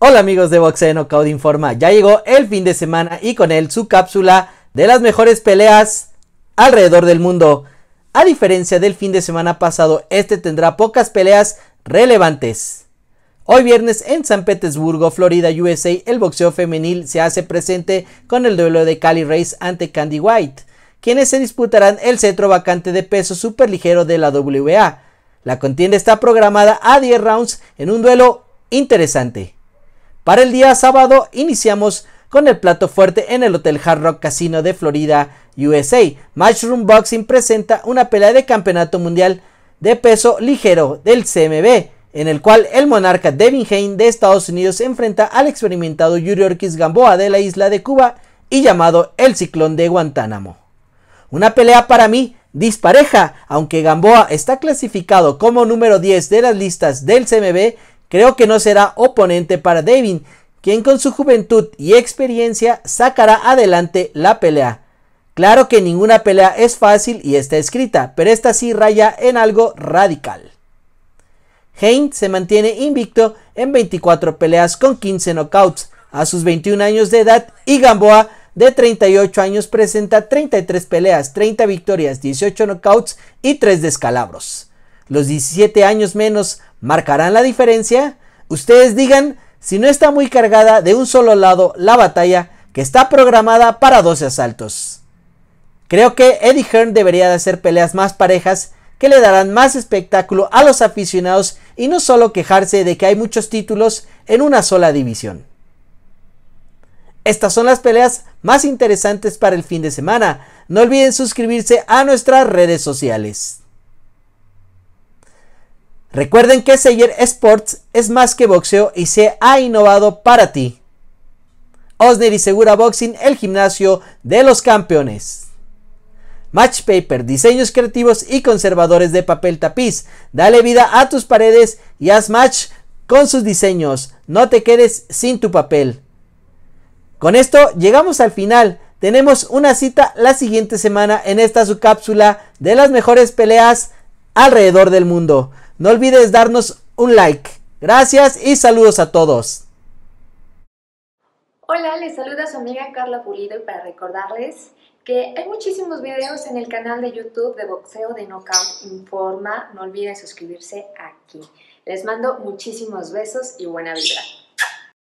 Hola amigos de Boxeo Knockout Informa, ya llegó el fin de semana y con él su cápsula de las mejores peleas alrededor del mundo. A diferencia del fin de semana pasado, este tendrá pocas peleas relevantes. Hoy viernes en San Petersburgo, Florida, USA, el boxeo femenil se hace presente con el duelo de Cali Race ante Candy White, quienes se disputarán el cetro vacante de peso superligero de la WBA. La contienda está programada a 10 rounds en un duelo interesante. Para el día sábado iniciamos con el plato fuerte en el Hotel Hard Rock Casino de Florida, USA. Mushroom Boxing presenta una pelea de campeonato mundial de peso ligero del CMB, en el cual el monarca Devin Hayne de Estados Unidos enfrenta al experimentado Yuri Gamboa de la isla de Cuba y llamado el ciclón de Guantánamo. Una pelea para mí dispareja, aunque Gamboa está clasificado como número 10 de las listas del CMB Creo que no será oponente para Devin, quien con su juventud y experiencia sacará adelante la pelea. Claro que ninguna pelea es fácil y está escrita, pero esta sí raya en algo radical. Hein se mantiene invicto en 24 peleas con 15 knockouts a sus 21 años de edad y Gamboa de 38 años presenta 33 peleas, 30 victorias, 18 knockouts y 3 descalabros. Los 17 años menos marcarán la diferencia? Ustedes digan si no está muy cargada de un solo lado la batalla que está programada para 12 asaltos. Creo que Eddie Hearn debería de hacer peleas más parejas que le darán más espectáculo a los aficionados y no solo quejarse de que hay muchos títulos en una sola división. Estas son las peleas más interesantes para el fin de semana. No olviden suscribirse a nuestras redes sociales. Recuerden que Seyer Sports es más que boxeo y se ha innovado para ti. Osner y Segura Boxing, el gimnasio de los campeones. Match Paper, diseños creativos y conservadores de papel tapiz. Dale vida a tus paredes y haz match con sus diseños. No te quedes sin tu papel. Con esto llegamos al final. Tenemos una cita la siguiente semana en esta subcápsula cápsula de las mejores peleas alrededor del mundo. No olvides darnos un like. Gracias y saludos a todos. Hola, les saluda su amiga Carla Pulido y para recordarles que hay muchísimos videos en el canal de YouTube de Boxeo de Knockout Informa. No olviden suscribirse aquí. Les mando muchísimos besos y buena vibra.